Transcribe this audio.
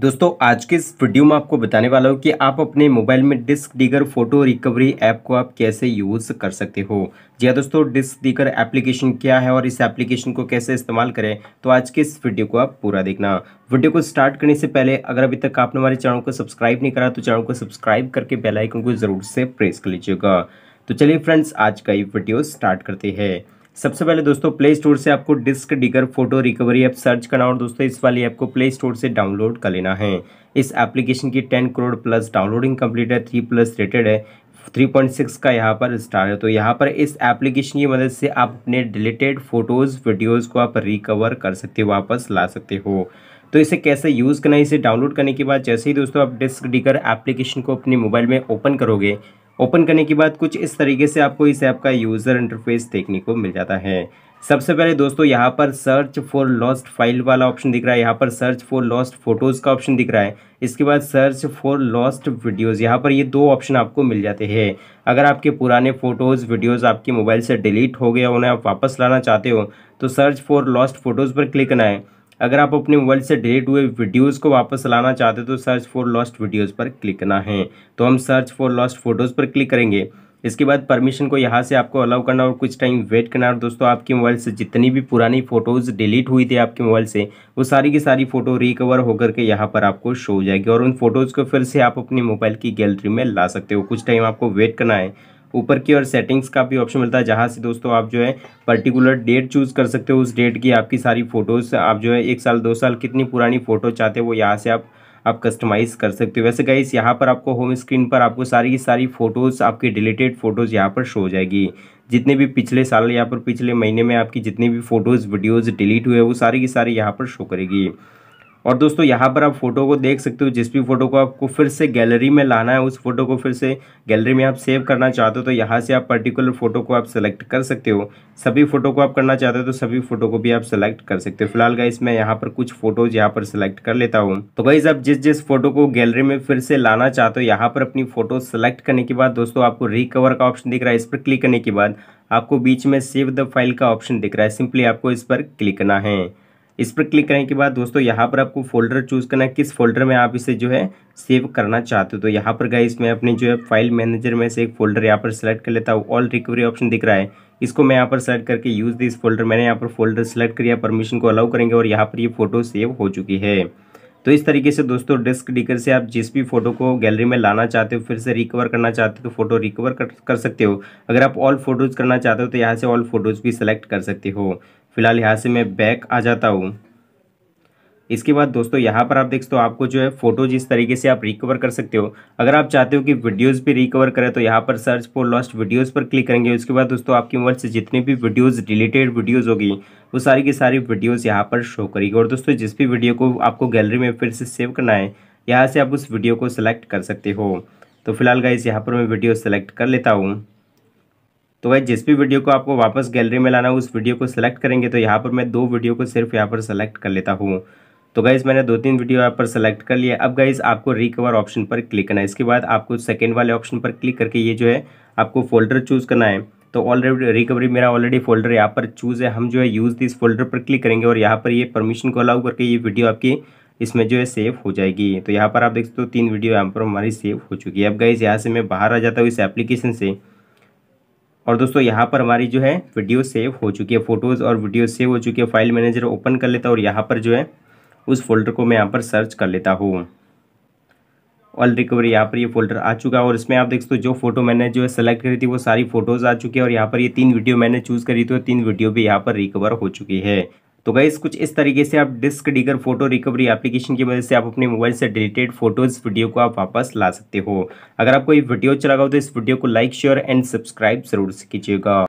दोस्तों आज के इस वीडियो में आपको बताने वाला हूँ कि आप अपने मोबाइल में DiskDigger photo recovery app को आप कैसे यूज़ कर सकते हो जी हाँ दोस्तों डिस्क डिगर एप्लीकेशन क्या है और इस एप्लीकेशन को कैसे इस्तेमाल करें तो आज के इस वीडियो को आप पूरा देखना वीडियो को स्टार्ट करने से पहले अगर अभी तक आपने हमारे चैनल को सब्सक्राइब नहीं करा तो चैनल को सब्सक्राइब करके बेलाइकन को ज़रूर से प्रेस कर लीजिएगा तो चलिए फ्रेंड्स आज का ये वीडियो स्टार्ट करते हैं सबसे पहले दोस्तों प्ले स्टोर से आपको DiskDigger photo recovery app search करना और दोस्तों इस वाली ऐप को प्ले स्टोर से डाउनलोड कर लेना है इस एप्लीकेशन की ten crore plus downloading complete है थ्री प्लस रेटेड है थ्री पॉइंट सिक्स का यहाँ पर स्टार है तो यहाँ पर इस एप्लीकेशन की मदद से आप अपने डिलीटेड फ़ोटोज़ वीडियोज़ को आप रिकवर कर सकते हो वापस ला सकते हो तो इसे कैसे यूज़ करना है इसे डाउनलोड करने के बाद जैसे ही दोस्तों आप डिस्क डिगर एप्लीकेशन को अपने मोबाइल में ओपन करोगे ओपन करने के बाद कुछ इस तरीके से आपको इस ऐप का यूज़र इंटरफेस देखने को मिल जाता है सबसे पहले दोस्तों यहाँ पर सर्च फॉर लॉस्ट फाइल वाला ऑप्शन दिख रहा है यहाँ पर सर्च फॉर लॉस्ट फोटोज़ का ऑप्शन दिख रहा है इसके बाद सर्च फॉर लॉस्ट वीडियोज़ यहाँ पर ये दो ऑप्शन आपको मिल जाते हैं अगर आपके पुराने फ़ोटोज़ वीडियोज़ आपके मोबाइल से डिलीट हो गया उन्हें आप वापस लाना चाहते हो तो सर्च फॉर लॉस्ट फ़ोटोज़ पर क्लिक करना है अगर आप अपने मोबाइल से डिलीट हुए वीडियोज़ को वापस लाना चाहते हो तो सर्च फॉर लॉस्ट वीडियोज़ पर क्लिक करना है तो हम सर्च फॉर लॉस्ट फोटोज़ पर क्लिक करेंगे इसके बाद परमिशन को यहाँ से आपको अलाउ करना और कुछ टाइम वेट करना और दोस्तों आपके मोबाइल से जितनी भी पुरानी फ़ोटोज़ डिलीट हुई थी आपके मोबाइल से वो सारी की सारी फ़ोटो रिकवर होकर के यहाँ पर आपको शो हो जाएगी और उन फोटोज़ को फिर से आप अपने मोबाइल की गैलरी में ला सकते हो कुछ टाइम आपको वेट करना है ऊपर की और सेटिंग्स का भी ऑप्शन मिलता है जहाँ से दोस्तों आप जो है पर्टिकुलर डेट चूज़ कर सकते हो उस डेट की आपकी सारी फ़ोटोज़ आप जो है एक साल दो साल कितनी पुरानी फ़ोटो चाहते हो वो यहाँ से आप आप कस्टमाइज़ कर सकते हो वैसे गाइस यहाँ पर आपको होम स्क्रीन पर आपको सारी की सारी फ़ोटोज़ आपकी डिलीटेड फ़ोटोज़ यहाँ पर शो हो जाएगी जितने भी पिछले साल यहाँ पर पिछले महीने में आपकी जितनी भी फ़ोटोज़ वीडियोज़ डिलीट हुए वो सारी की सारी यहाँ पर शो करेगी और दोस्तों यहाँ पर आप फोटो को देख सकते हो जिस भी फोटो को आपको फिर से गैलरी में लाना है उस फोटो को फिर से गैलरी में आप सेव करना चाहते हो तो यहाँ से आप पर्टिकुलर फोटो को आप सेलेक्ट कर सकते हो सभी फोटो को आप करना चाहते हो तो सभी फोटो को भी आप सेलेक्ट कर सकते हो फिलहाल गाइस मैं यहाँ पर कुछ फोटोज यहाँ पर सेलेक्ट कर लेता हूँ तो गाइज आप जिस जिस फोटो को गैलरी में फिर से लाना चाहते हो यहाँ पर अपनी फोटो सेलेक्ट करने के बाद दोस्तों आपको रिकवर का ऑप्शन दिख रहा है इस पर क्लिक करने के बाद आपको बीच में सेव द फाइल का ऑप्शन दिख रहा है सिंपली आपको इस पर क्लिक करना है इस पर क्लिक करने के बाद दोस्तों यहाँ पर आपको फोल्डर चूज़ करना है किस फोल्डर में आप इसे जो है सेव करना चाहते हो तो यहाँ पर गाइस मैं अपने जो है फाइल मैनेजर में से एक फोल्डर यहाँ पर सेलेक्ट कर लेता हूँ ऑल रिकवरी ऑप्शन दिख रहा है इसको मैं यहाँ पर सेलेक्ट करके यूज़ दिस फोल्डर मैंने यहाँ पर फोल्डर सेलेक्ट किया परमिशन को अलाउ करेंगे और यहाँ पर ये फोटो सेव हो चुकी है तो इस तरीके से दोस्तों डिस्क डिकर से आप जिस भी फोटो को गैलरी में लाना चाहते हो फिर से रिकवर करना चाहते हो तो फोटो रिकवर कर, सकते हो अगर आप ऑल फोटोज़ करना चाहते हो तो यहाँ से ऑल फोटोज़ भी सेलेक्ट कर सकते हो फिलहाल यहाँ से मैं बैक आ जाता हूँ इसके बाद दोस्तों यहाँ पर आप देख सकते हो आपको जो है फोटोज इस तरीके से आप रिकवर कर सकते हो अगर आप चाहते हो कि वीडियोस भी रिकवर करें तो यहाँ पर सर्च फॉर लॉस्ट वीडियोस पर क्लिक करेंगे उसके बाद दोस्तों आपके मोबाइल से जितनी भी वीडियोस डिलीटेड वीडियोस होगी वो सारी की सारी वीडियोज़ यहाँ पर शो करेगी और दोस्तों जिस भी वीडियो को आपको गैलरी में फिर से सेव करना है यहाँ से आप उस वीडियो को सिलेक्ट कर सकते हो तो फिलहाल गाइज यहाँ पर मैं वीडियो सेलेक्ट कर लेता हूँ तो भाई जिस भी वीडियो को आपको वापस गैलरी में लाना हो उस वीडियो को सिलेक्ट करेंगे तो यहाँ पर मैं दो वीडियो को सिर्फ यहाँ पर सेलेक्ट कर लेता हूँ तो गाइज़ मैंने दो तीन वीडियो यहाँ पर सेलेक्ट कर लिया अब गाइज़ आपको रिकवर ऑप्शन पर क्लिक करना है इसके बाद आपको सेकेंड वाले ऑप्शन पर क्लिक करके ये जो है आपको फोल्डर चूज़ करना है तो ऑलरेडी रिकवरी मेरा ऑलरेडी फोल्डर यहाँ पर चूज़ है हम जो है यूज़ दिस फोल्डर पर क्लिक करेंगे और यहाँ पर ये परमिशन को अलाउ करके ये वीडियो आपकी इसमें जो है सेव हो जाएगी तो यहाँ पर आप देख सकते हो तीन वीडियो यहाँ पर हमारी सेव हो चुकी है अब गाइज़ यहाँ से मैं बाहर आ जाता हूँ इस एप्लीकेशन से और दोस्तों यहाँ पर हमारी जो है वीडियो सेव हो चुकी है फोटोज़ और वीडियो सेव हो चुकी है फाइल मैनेजर ओपन कर लेता हूँ और यहाँ पर जो है उस फोल्डर को मैं यहाँ पर सर्च कर लेता हूँ ऑल रिकवरी यहाँ पर ये यह फोल्डर आ चुका है और इसमें आप देख सकते हो जो फोटो मैंने जो है सेलेक्ट करी थी वो सारी फोटोज़ आ चुकी है और यहाँ पर ये तीन वीडियो मैंने चूज़ करी थी और तीन वीडियो भी यहाँ पर रिकवर हो चुकी है तो गई कुछ इस तरीके से आप DiskDigger photo recovery application की मदद से आप अपने मोबाइल से डिलीटेड फोटोज वीडियो को आप वापस ला सकते हो अगर आपको ये वीडियो अच्छा लगा हो तो इस वीडियो को लाइक शेयर एंड सब्सक्राइब जरूर कीजिएगा